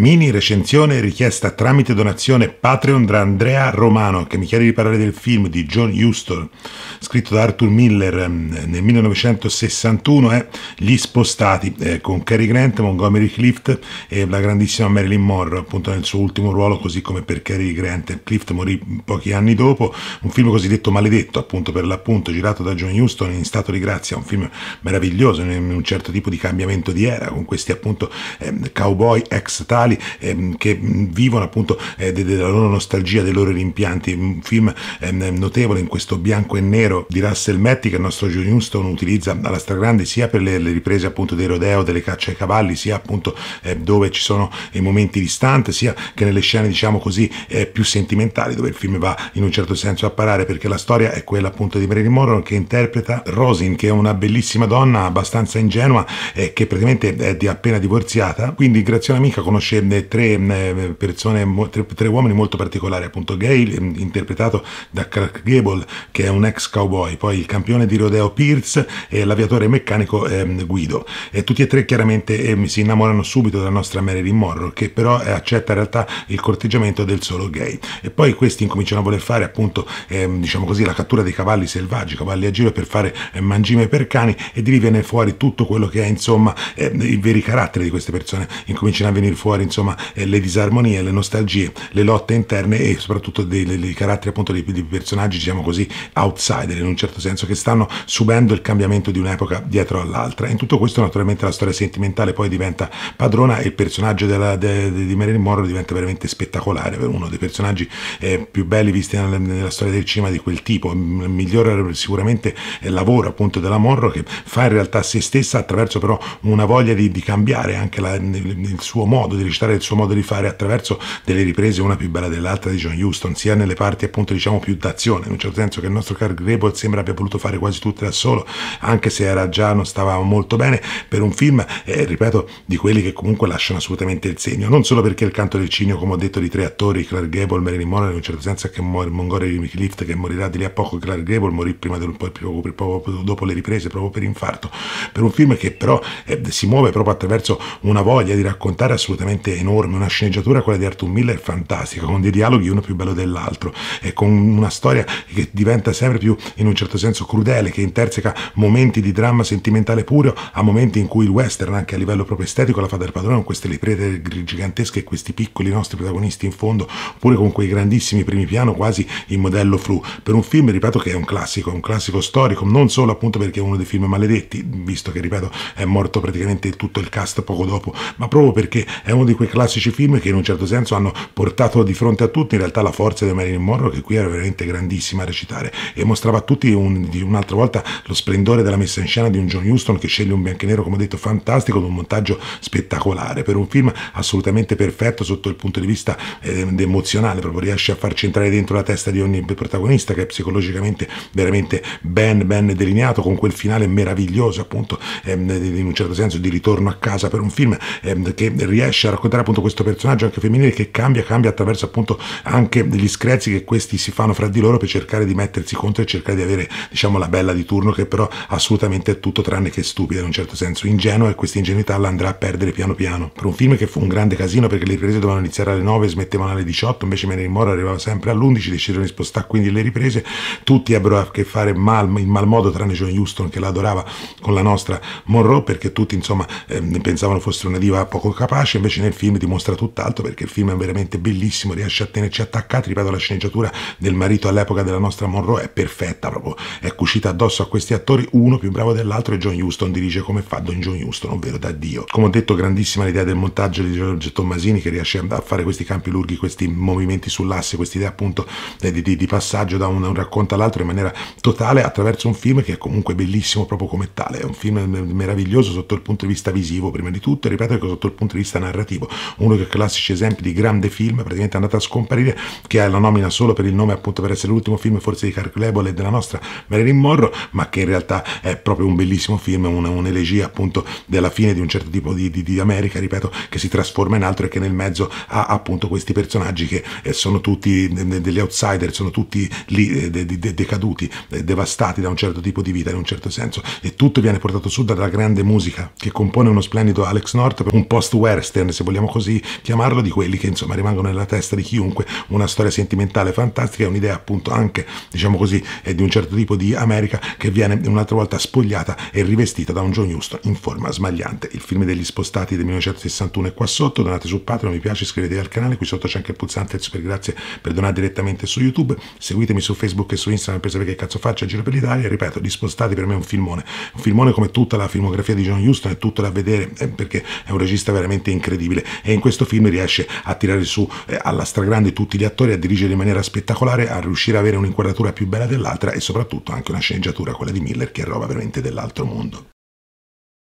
Mini recensione richiesta tramite donazione Patreon da Andrea Romano che mi chiede di parlare del film di John Huston scritto da Arthur Miller mm, nel 1961 eh, Gli spostati eh, con Cary Grant, Montgomery Clift e la grandissima Marilyn Monroe appunto nel suo ultimo ruolo così come per Cary Grant. Clift morì pochi anni dopo, un film cosiddetto maledetto appunto per l'appunto girato da John Huston in stato di grazia, un film meraviglioso in un certo tipo di cambiamento di era con questi appunto eh, cowboy ex tali attuali ehm, che mm, vivono appunto eh, de- della loro nostalgia, dei loro rimpianti. Un film ehm, notevole in questo bianco e nero di Russell Metti che il nostro John Houston utilizza alla stragrande sia per le, le, riprese appunto dei rodeo, delle cacce ai cavalli, sia appunto eh, dove ci sono i momenti di stunt, sia che nelle scene diciamo così eh, più sentimentali dove il film va in un certo senso a parare perché la storia è quella appunto di Marilyn Monroe che interpreta Rosin che è una bellissima donna abbastanza ingenua eh, che praticamente è di appena divorziata quindi grazie a un'amica conosce tre, eh, persone, tre, tre, uomini molto particolari, appunto Gale ehm, interpretato da Clark Gable che è un ex cowboy, poi il campione di rodeo Pierce e l'aviatore meccanico ehm, Guido e tutti e tre chiaramente ehm, si innamorano subito della nostra Marilyn Monroe che però eh, accetta in realtà il corteggiamento del solo gay e poi questi incominciano a voler fare appunto ehm, diciamo così la cattura dei cavalli selvaggi, cavalli a giro per fare eh, mangime per cani e di lì viene fuori tutto quello che è insomma ehm, i veri caratteri di queste persone, incominciano a venire fuori fuori insomma eh, le disarmonie, le nostalgie, le lotte interne e soprattutto dei, dei, dei caratteri appunto dei, di, personaggi diciamo così outsider in un certo senso che stanno subendo il cambiamento di un'epoca dietro all'altra. In tutto questo naturalmente la storia sentimentale poi diventa padrona e il personaggio della, de, de, di Marilyn Monroe diventa veramente spettacolare, uno dei personaggi eh, più belli visti nella, nella, storia del cinema di quel tipo, il migliore sicuramente eh, il lavoro appunto della Monroe che fa in realtà se stessa attraverso però una voglia di, di cambiare anche la, il suo modo di recitare, il suo modo di fare attraverso delle riprese, una più bella dell'altra, di John Huston, sia nelle parti appunto diciamo più d'azione, in un certo senso che il nostro Carl Grable sembra abbia voluto fare quasi tutte da solo, anche se era già non stava molto bene per un film, eh, ripeto, di quelli che comunque lasciano assolutamente il segno, non solo perché il canto del cigno, come ho detto, di tre attori, Clark Gable, Marilyn Monroe, in un certo senso che Montgomery Clift che morirà di lì a poco, Clark Gable morì prima del, proprio, proprio dopo le riprese, proprio per infarto, per un film che però eh, si muove proprio attraverso una voglia di raccontare assolutamente veramente enorme, una sceneggiatura quella di Arthur Miller fantastica, con dei dialoghi uno più bello dell'altro e con una storia che diventa sempre più in un certo senso crudele, che interseca momenti di dramma sentimentale puro a momenti in cui il western anche a livello proprio estetico la fa del padrone con queste librete gigantesche e questi piccoli nostri protagonisti in fondo, oppure con quei grandissimi primi piano quasi in modello flu, per un film ripeto che è un classico, è un classico storico, non solo appunto perché è uno dei film maledetti, visto che ripeto è morto praticamente tutto il cast poco dopo, ma proprio perché è uno dei di quei classici film che in un certo senso hanno portato di fronte a tutti in realtà la forza di Marilyn Monroe che qui era veramente grandissima a recitare e mostrava a tutti un, un'altra volta lo splendore della messa in scena di un John Huston che sceglie un bianco e nero come ho detto fantastico con un montaggio spettacolare per un film assolutamente perfetto sotto il punto di vista eh, emozionale proprio riesce a farci entrare dentro la testa di ogni protagonista che è psicologicamente veramente ben ben delineato con quel finale meraviglioso appunto ehm, in un certo senso di ritorno a casa per un film ehm, che riesce a raccontare appunto questo personaggio anche femminile che cambia, cambia attraverso appunto anche degli screzi che questi si fanno fra di loro per cercare di mettersi contro e cercare di avere diciamo la bella di turno che però assolutamente è tutto tranne che stupida in un certo senso, ingenua e questa ingenuità la andrà a perdere piano piano. Per un film che fu un grande casino perché le riprese dovevano iniziare alle 9 smettevano alle 18, invece Mary Moore arrivava sempre all'11, decisero di spostare quindi le riprese, tutti ebbero a che fare mal, in mal modo tranne John Huston che la adorava con la nostra Monroe perché tutti insomma eh, pensavano fosse una diva poco capace, invece ne il film dimostra tutt'altro perché il film è veramente bellissimo, riesce a tenerci attaccati, ripeto la sceneggiatura del marito all'epoca della nostra Monroe è perfetta proprio, è cucita addosso a questi attori, uno più bravo dell'altro e John Huston dirige come fa Don John Huston, ovvero da Dio. Come ho detto grandissima l'idea del montaggio di Giorgio Tommasini che riesce a fare questi campi lurghi, questi movimenti sull'asse, questa idea appunto eh, di, di, di, passaggio da un, un racconto all'altro in maniera totale attraverso un film che è comunque bellissimo proprio come tale, è un film eh, meraviglioso sotto il punto di vista visivo prima di tutto e ripeto che sotto il punto di vista narrativo televisivo, uno dei classici esempi di grande film, praticamente andato a scomparire, che ha la nomina solo per il nome, appunto per essere l'ultimo film forse di Clark Lebel e della nostra Marilyn Monroe, ma che in realtà è proprio un bellissimo film, un'elegia appunto della fine di un certo tipo di, di, di, America, ripeto, che si trasforma in altro e che nel mezzo ha appunto questi personaggi che eh, sono tutti degli outsider, sono tutti lì eh, de, de, decaduti, eh, devastati da un certo tipo di vita in un certo senso e tutto viene portato su dalla grande musica che compone uno splendido Alex North, un post-western se vogliamo vogliamo così chiamarlo, di quelli che insomma rimangono nella testa di chiunque, una storia sentimentale fantastica, un'idea appunto anche, diciamo così, di un certo tipo di America che viene un'altra volta spogliata e rivestita da un John Huston in forma smagliante. Il film degli spostati del 1961 è qua sotto, donate su Patreon, mi piace, iscrivetevi al canale, qui sotto c'è anche il pulsante super grazie per donare direttamente su YouTube, seguitemi su Facebook e su Instagram per sapere che cazzo faccio a giro per l'Italia, ripeto, gli spostati per me è un filmone, un filmone come tutta la filmografia di John Huston è tutto da vedere eh, perché è un regista veramente incredibile incredibile e in questo film riesce a tirare su eh, alla stragrande tutti gli attori, a dirigere in maniera spettacolare, a riuscire ad avere un'inquadratura più bella dell'altra e soprattutto anche una sceneggiatura, quella di Miller, che è roba veramente dell'altro mondo.